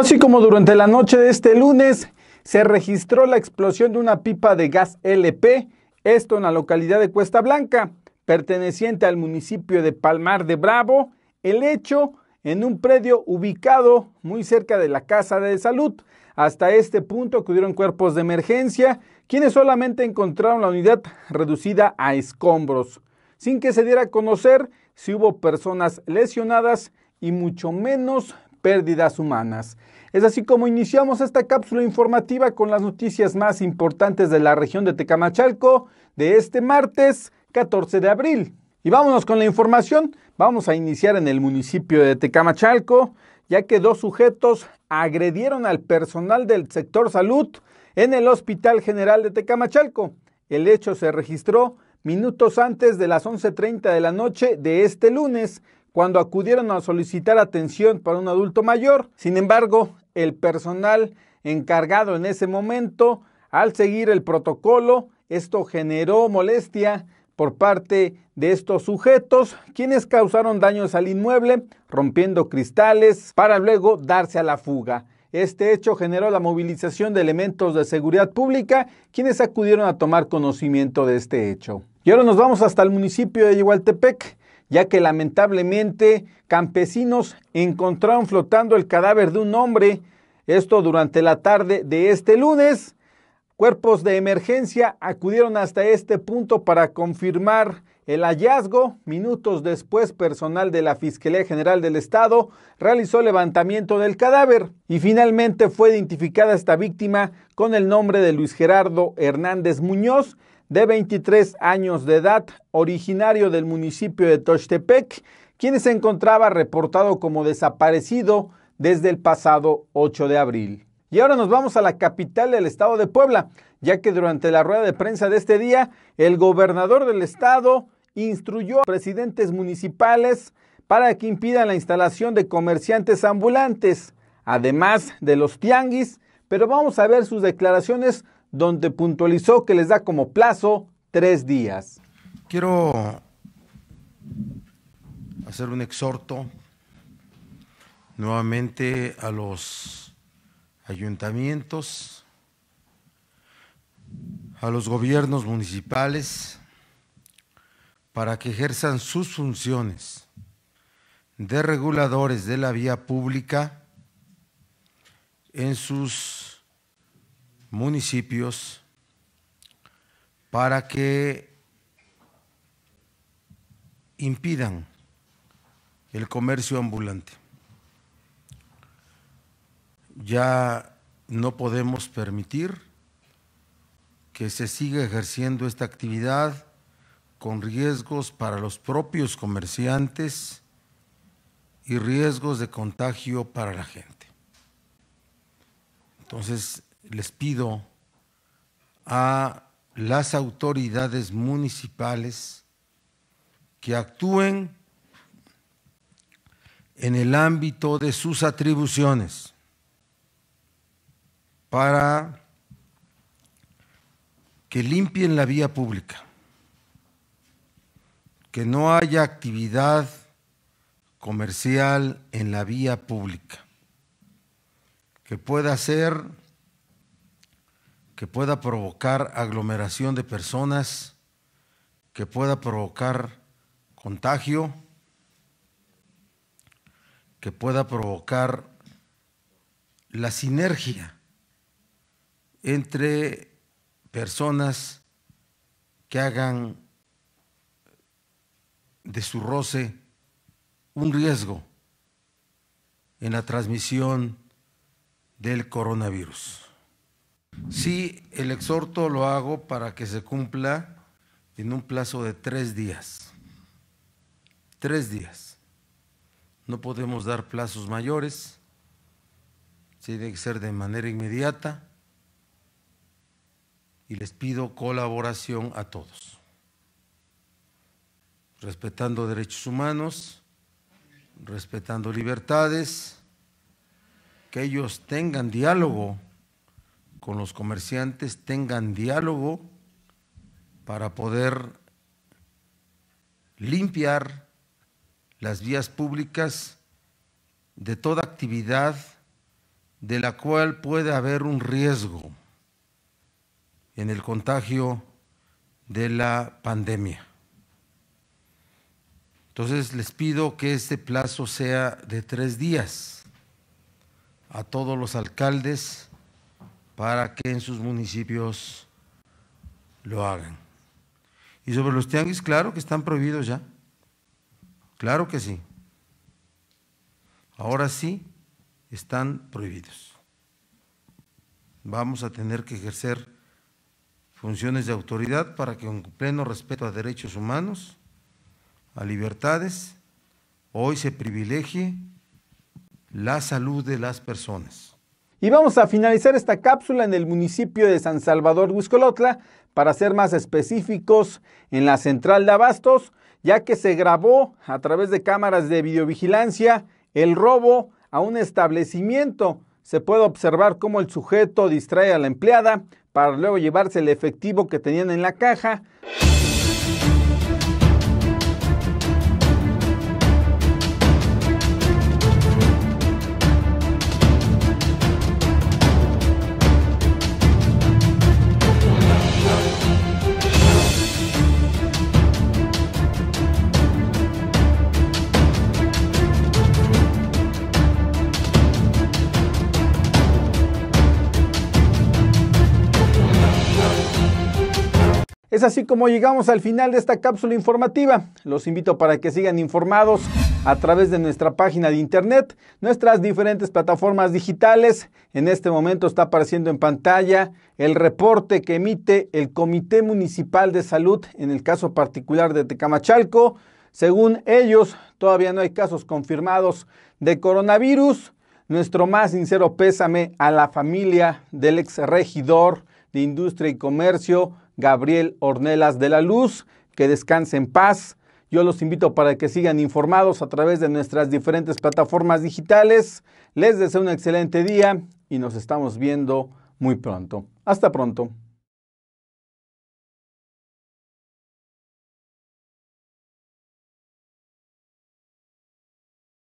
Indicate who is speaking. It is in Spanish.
Speaker 1: así pues como durante la noche de este lunes se registró la explosión de una pipa de gas LP, esto en la localidad de Cuesta Blanca, perteneciente al municipio de Palmar de Bravo, el hecho en un predio ubicado muy cerca de la Casa de Salud. Hasta este punto acudieron cuerpos de emergencia, quienes solamente encontraron la unidad reducida a escombros, sin que se diera a conocer si hubo personas lesionadas y mucho menos pérdidas humanas. Es así como iniciamos esta cápsula informativa con las noticias más importantes de la región de Tecamachalco de este martes 14 de abril. Y vámonos con la información. Vamos a iniciar en el municipio de Tecamachalco, ya que dos sujetos agredieron al personal del sector salud en el Hospital General de Tecamachalco. El hecho se registró minutos antes de las 11.30 de la noche de este lunes cuando acudieron a solicitar atención para un adulto mayor. Sin embargo, el personal encargado en ese momento, al seguir el protocolo, esto generó molestia por parte de estos sujetos, quienes causaron daños al inmueble, rompiendo cristales, para luego darse a la fuga. Este hecho generó la movilización de elementos de seguridad pública, quienes acudieron a tomar conocimiento de este hecho. Y ahora nos vamos hasta el municipio de Igualtepec, ya que lamentablemente campesinos encontraron flotando el cadáver de un hombre, esto durante la tarde de este lunes. Cuerpos de emergencia acudieron hasta este punto para confirmar el hallazgo. Minutos después, personal de la Fiscalía General del Estado realizó levantamiento del cadáver y finalmente fue identificada esta víctima con el nombre de Luis Gerardo Hernández Muñoz, de 23 años de edad, originario del municipio de Tochtepec, quien se encontraba reportado como desaparecido desde el pasado 8 de abril. Y ahora nos vamos a la capital del estado de Puebla, ya que durante la rueda de prensa de este día, el gobernador del estado instruyó a presidentes municipales para que impidan la instalación de comerciantes ambulantes, además de los tianguis, pero vamos a ver sus declaraciones donde puntualizó que les
Speaker 2: da como plazo tres días. Quiero hacer un exhorto nuevamente a los ayuntamientos, a los gobiernos municipales, para que ejerzan sus funciones de reguladores de la vía pública en sus municipios para que impidan el comercio ambulante. Ya no podemos permitir que se siga ejerciendo esta actividad con riesgos para los propios comerciantes y riesgos de contagio para la gente. Entonces, les pido a las autoridades municipales que actúen en el ámbito de sus atribuciones para que limpien la vía pública, que no haya actividad comercial en la vía pública, que pueda ser que pueda provocar aglomeración de personas, que pueda provocar contagio, que pueda provocar la sinergia entre personas que hagan de su roce un riesgo en la transmisión del coronavirus. Sí, el exhorto lo hago para que se cumpla en un plazo de tres días. Tres días. No podemos dar plazos mayores. Tiene que ser de manera inmediata. Y les pido colaboración a todos. Respetando derechos humanos, respetando libertades, que ellos tengan diálogo con los comerciantes, tengan diálogo para poder limpiar las vías públicas de toda actividad de la cual puede haber un riesgo en el contagio de la pandemia. Entonces les pido que este plazo sea de tres días a todos los alcaldes para que en sus municipios lo hagan. Y sobre los tianguis, claro que están prohibidos ya. Claro que sí. Ahora sí están prohibidos. Vamos a tener que ejercer funciones de autoridad para que con pleno respeto a derechos humanos, a libertades, hoy se privilegie la salud de las personas.
Speaker 1: Y vamos a finalizar esta cápsula en el municipio de San Salvador, Huizcolotla, para ser más específicos, en la central de Abastos, ya que se grabó a través de cámaras de videovigilancia el robo a un establecimiento. Se puede observar cómo el sujeto distrae a la empleada para luego llevarse el efectivo que tenían en la caja. Es así como llegamos al final de esta cápsula informativa. Los invito para que sigan informados a través de nuestra página de internet, nuestras diferentes plataformas digitales. En este momento está apareciendo en pantalla el reporte que emite el Comité Municipal de Salud en el caso particular de Tecamachalco. Según ellos, todavía no hay casos confirmados de coronavirus. Nuestro más sincero pésame a la familia del exregidor de Industria y Comercio, Gabriel Ornelas de la Luz. Que descanse en paz. Yo los invito para que sigan informados a través de nuestras diferentes plataformas digitales. Les deseo un excelente día y nos estamos viendo muy pronto. Hasta pronto.